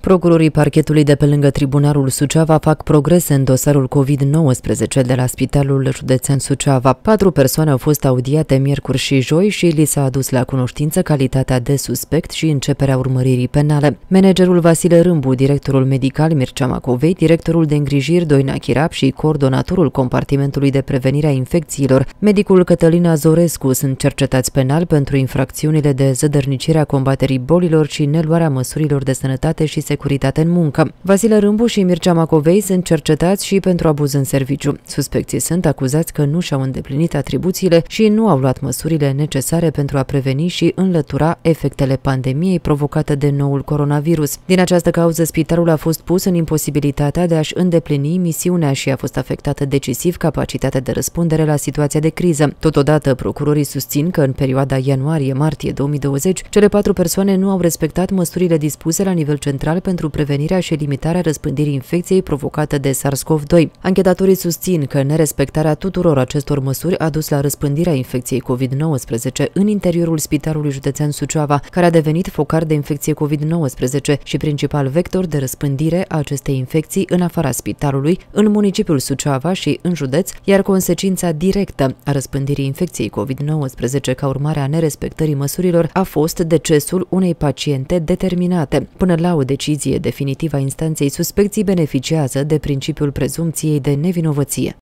Procurorii parchetului de pe lângă Tribunalul Suceava fac progrese în dosarul COVID-19 de la Spitalul Județean Suceava. Patru persoane au fost audiate miercuri și joi și li s-a adus la cunoștință calitatea de suspect și începerea urmăririi penale. Managerul Vasile Râmbu, directorul medical Mircea Macovei, directorul de îngrijiri Doina Chirap și coordonatorul compartimentului de prevenire a infecțiilor, medicul Cătălina Zorescu sunt cercetați penal pentru infracțiunile de a combaterii bolilor și neluarea măsurilor de sănătate și securitate în muncă. Vasile Râmbu și Mircea Macovei sunt cercetați și pentru abuz în serviciu. Suspecții sunt acuzați că nu și-au îndeplinit atribuțiile și nu au luat măsurile necesare pentru a preveni și înlătura efectele pandemiei provocate de noul coronavirus. Din această cauză, spitalul a fost pus în imposibilitatea de a-și îndeplini misiunea și a fost afectată decisiv capacitatea de răspundere la situația de criză. Totodată, procurorii susțin că în perioada ianuarie-martie 2020, cele patru persoane nu au respectat măsurile dispuse la nivel central Național pentru Prevenirea și Limitarea Răspândirii Infecției provocate de SARS-CoV-2. Anchetatorii susțin că nerespectarea tuturor acestor măsuri a dus la răspândirea infecției COVID-19 în interiorul Spitalului Județean Suceava, care a devenit focar de infecție COVID-19 și principal vector de răspândire a acestei infecții în afara spitalului, în municipiul Suceava și în județ, iar consecința directă a răspândirii infecției COVID-19 ca urmare a nerespectării măsurilor a fost decesul unei paciente determinate. Până la o decizie decizie definitivă a instanței, suspecții beneficiază de principiul prezumției de nevinovăție.